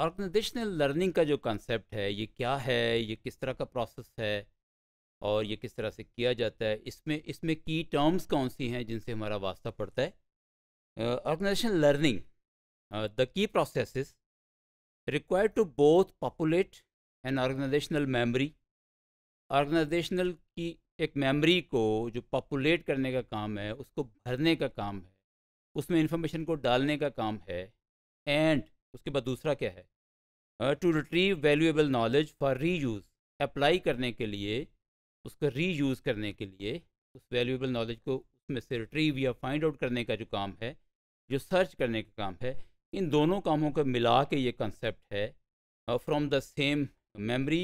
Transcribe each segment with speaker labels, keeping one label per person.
Speaker 1: organisational learning का जो concept है ये क्या है ये किस तरह का प्रोसेस है और ये किस तरह से किया जाता है इसमें इसमें की टर्म्स कौन सी हैं जिनसे हमारा वास्ता पड़ता है organization learning the key process required to both populate and organizational memory organizational की एक मेमोरी को जो पॉपुलेट करने का काम है उसको भरने का काम है उसमें इंफॉर्मेशन को डालने का काम है एंड उसके बाद दूसरा क्या है to retrieve valuable knowledge for reuse apply करने के लिए उसको री यूज़ करने के लिए उस वैल्यूएबल नॉलेज को उसमें से रिट्रीव या फाइंड आउट करने का जो काम है जो सर्च करने का काम है इन दोनों कामों को मिला के ये कंसेप्ट है from the same memory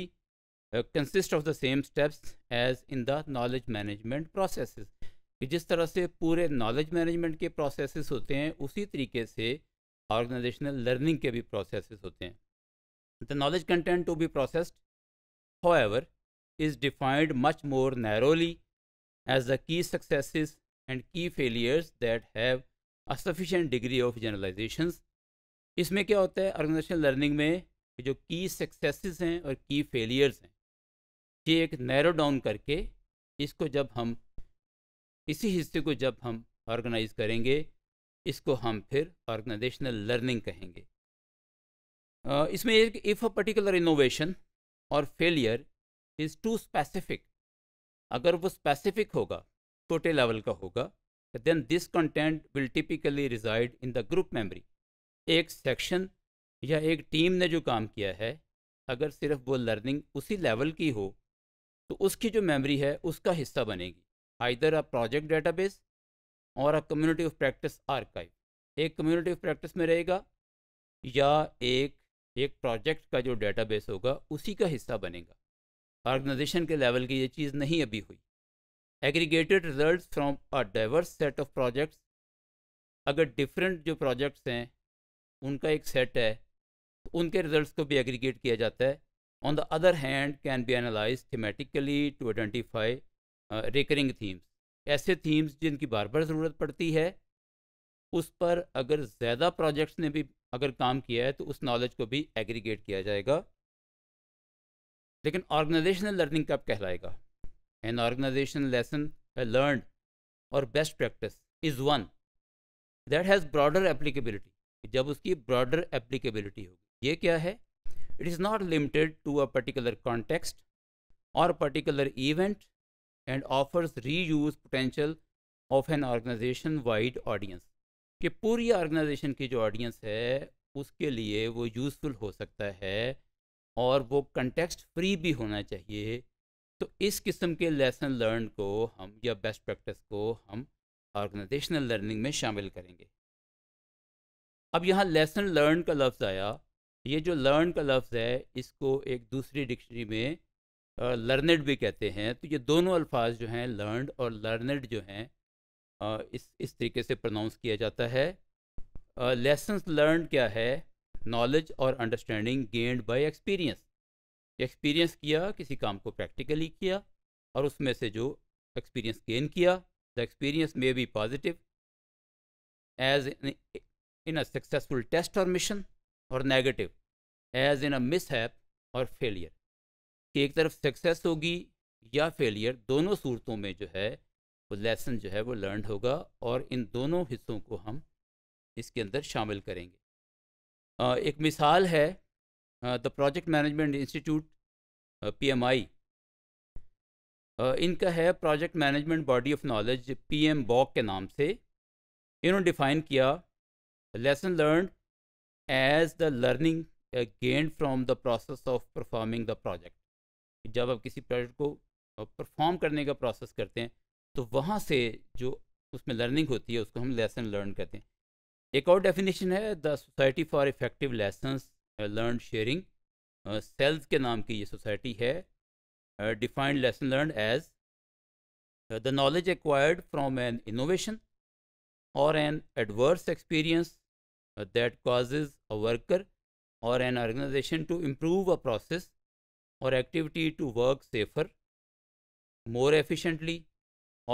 Speaker 1: consist of the same steps as in the knowledge management process कि जिस तरह से पूरे नॉलेज मैनेजमेंट के प्रोसेसेस होते हैं उसी तरीके से ऑर्गेनाइजेशनल लर्निंग के भी प्रोसेसेस होते हैं the knowledge content to be processed however is defined much more narrowly as the key successes and key failures that have a sufficient degree of generalization इसमें क्या होता है ऑर्गेनाइजेशन लर्निंग में जो की सक्सेसेस हैं और की फेलियर्स हैं ये एक नैरो डाउन करके इसको जब हम इसी हिस्से को जब हम ऑर्गेनाइज करेंगे इसको हम फिर ऑर्गेनाइजेशनल लर्निंग कहेंगे इसमें एक if a particular innovation or failure is too specific अगर वो स्पेसिफिक होगा छोटे लेवल का होगा then this content will typically reside in the group memory एक सेक्शन या एक टीम ने जो काम किया है अगर सिर्फ वो लर्निंग उसी लेवल की हो तो उसकी जो मेमोरी है उसका हिस्सा बनेगी either a project database or a community of practice archive एक कम्युनिटी ऑफ प्रैक्टिस में रहेगा या एक एक प्रोजेक्ट का जो डेटाबेस होगा उसी का हिस्सा बनेगा ऑर्गेनाइजेशन के लेवल की ये चीज़ नहीं अभी हुई aggregated results from a diverse set of projects अगर डिफरेंट जो प्रोजेक्ट्स हैं उनका एक सेट है तो उनके रिजल्ट्स को भी एग्रीगेट किया जाता है on the other hand can be analyse thematically to identify recurring themes ऐसे थीम्स जिनकी बार बार ज़रूरत पड़ती है उस पर अगर ज़्यादा प्रोजेक्ट्स ने भी अगर काम किया है तो उस नॉलेज को भी एग्रीगेट किया जाएगा लेकिन ऑर्गेनाइजेशनल लर्निंग कब कहलाएगा an organizational lesson learn or best practice is one that has broader applicability जब उसकी ब्रॉडर एप्लीकेबिलिटी होगी ये क्या है it is not limited to a particular context or particular event and offers reuse potential of an organization wide audience कि पूरी organisation की जो ऑडियंस है उसके लिए वो यूज़फुल हो सकता है और वो कंटेक्स्ट फ्री भी होना चाहिए तो इस किस्म के लेसन लर्न को हम या बेस्ट प्रैक्टिस को हम ऑर्गेनाइजेशनल लर्निंग में शामिल करेंगे अब यहाँ लेसन लर्न का लफ्ज़ आया ये जो लर्न का लफ्ज़ है इसको एक दूसरी डिक्शनरी में लर्नड भी कहते हैं तो ये दोनों अल्फाज जो हैं लर्नड और लर्नड जो हैं इस इस तरीके से प्रोनाउंस किया जाता है लेसन्स लर्न क्या है knowledge or understanding gained by experience experience किया किसी काम को प्रैक्टिकली किया और उसमें से जो एक्सपीरियंस गेन किया the experience may be positive as in a successful test or mission or negative as in a mishap or failure कि एक तरफ सक्सेस होगी या फेलियर दोनों सूरतों में जो है वो लेसन जो है वो लर्न होगा और इन दोनों हिस्सों को हम इसके अंदर शामिल करेंगे एक मिसाल है the project management institute PMI इनका है project management body of knowledge PM BOK के नाम से इन्होंने डिफाइन किया lesson learn as the learning gained from the process of performing the project जब आप किसी प्रोजेक्ट को परफॉर्म करने का प्रोसेस करते हैं तो वहाँ से जो उसमें लर्निंग होती है उसको हम लेसन लर्न कहते हैं एक और डेफिनेशन है the society for effective lesson learn sharing SELLS के नाम की ये सोसाइटी है defined lesson learn as the knowledge acquired from an innovation or an adverse experience that causes a worker or an organization to improve a process or activity to work safer more efficiently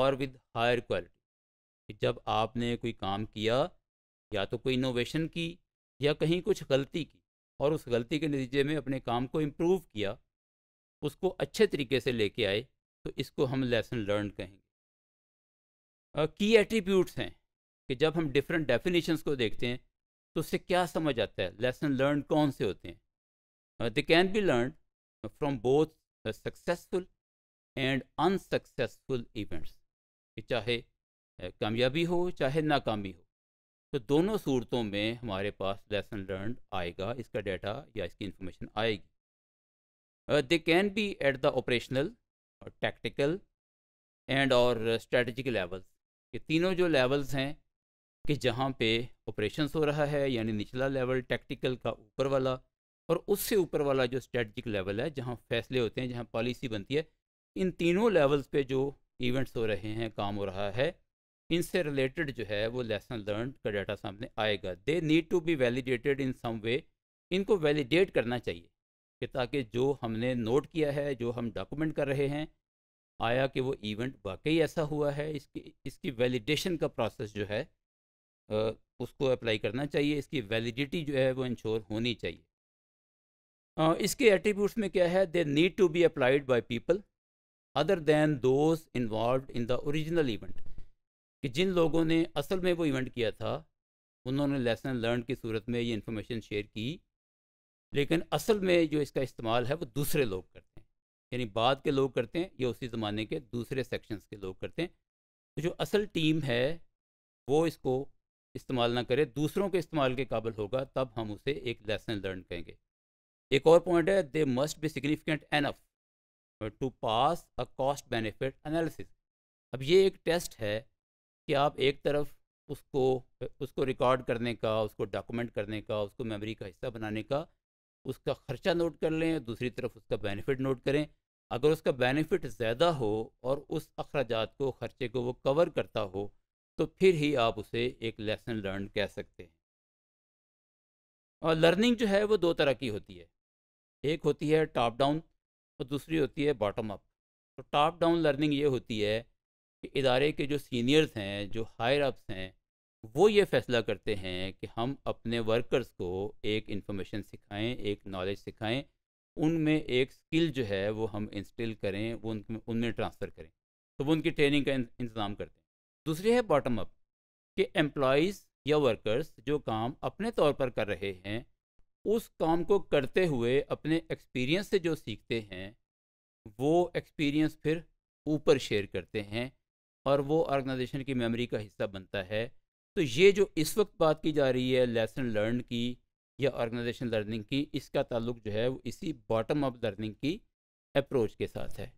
Speaker 1: और with higher quality जब आपने कोई काम किया या तो कोई innovation की या कहीं कुछ गलती की और उस गलती के नतीजे में अपने काम को इम्प्रूव किया उसको अच्छे तरीके से लेके आए तो इसको हम लेसन लर्न कहेंगे की एट्रीब्यूट्स हैं कि जब हम डिफरेंट डेफिनेशंस को देखते हैं तो उससे क्या समझ आता है लेसन लर्न कौन से होते हैं they can be learn from both successful and unsuccessful events चाहे कामयाबी हो चाहे नाकामी हो तो दोनों सूरतों में हमारे पास लेसन लर्न आएगा इसका डाटा या इसकी इंफॉर्मेशन आएगी they can be at the operational or tactical and or strategic levels ये तीनों जो लेवल्स हैं कि जहाँ पे ऑपरेशंस हो रहा है यानी निचला लेवल टैक्टिकल का ऊपर वाला और उससे ऊपर वाला जो स्ट्रेटजिक लेवल है जहाँ फैसले होते हैं जहाँ पॉलिसी बनती है इन तीनों लेवल्स पे जो इवेंट्स हो रहे हैं काम हो रहा है इनसे रिलेटेड जो है वो लेसन लर्न का डाटा सामने आएगा they need to be validated in some way इनको वैलिडेट करना चाहिए कि ताकि जो हमने नोट किया है जो हम डॉक्यूमेंट कर रहे हैं आया कि वो इवेंट वाकई ऐसा हुआ है इसकी इसकी वैलिडेशन का प्रोसेस जो है उसको अप्लाई करना चाहिए इसकी वैलिडिटी जो है वो इंश्योर होनी चाहिए इसके एट्रीब्यूट्स में क्या है they need to be applied by people other than those involve in the original event कि जिन लोगों ने असल में वो इवेंट किया था उन्होंने लेसन लर्न की सूरत में ये इन्फॉर्मेशन शेयर की लेकिन असल में जो इसका इस्तेमाल है वो दूसरे लोग करते हैं यानी बाद के लोग करते हैं या उसी ज़माने के दूसरे सेक्शंस के लोग करते हैं तो जो असल टीम है वो इसको इस्तेमाल ना करे दूसरों के इस्तेमाल के काबिल होगा तब हम उसे एक लेसन लर्न कहेंगे एक और पॉइंट है they must be significant enough to pass a cost benefit analysis अब ये एक टेस्ट है कि आप एक तरफ उसको उसको रिकॉर्ड करने का उसको डॉक्यूमेंट करने का उसको मेमोरी का हिस्सा बनाने का उसका खर्चा नोट कर लें दूसरी तरफ उसका बेनिफिट नोट करें अगर उसका बेनिफिट ज़्यादा हो और उस अखराज को ख़र्चे को वो कवर करता हो तो फिर ही आप उसे एक लेसन लर्न कह सकते हैं और लर्निंग जो है वो दो तरह की होती है एक होती है टॉप डाउन और दूसरी होती है बॉटम अप तो टॉप डाउन लर्निंग ये होती है कि इदारे के जो सीनियर्स हैं जो हायर अप्स हैं वो ये फैसला करते हैं कि हम अपने वर्कर्स को एक इंफॉर्मेशन सिखाएं एक नॉलेज सिखाएं उनमें एक स्किल जो है वो हम इंस्टिल करें वो उनमें ट्रांसफ़र करें तो वो उनकी ट्रेनिंग का इंतज़ाम करते हैं दूसरी है बॉटम अप कि एम्प्लॉज़ या वर्कर्स जो काम अपने तौर पर कर रहे हैं उस काम को करते हुए अपने एक्सपीरियंस से जो सीखते हैं वो एक्सपीरियंस फिर ऊपर शेयर करते हैं और वो ऑर्गेनाइजेशन की मेमोरी का हिस्सा बनता है तो ये जो इस वक्त बात की जा रही है लेसन लर्न की या ऑर्गेनाइजेशन लर्निंग की इसका ताल्लुक जो है वो इसी बॉटम अप लर्निंग की अप्रोच के साथ है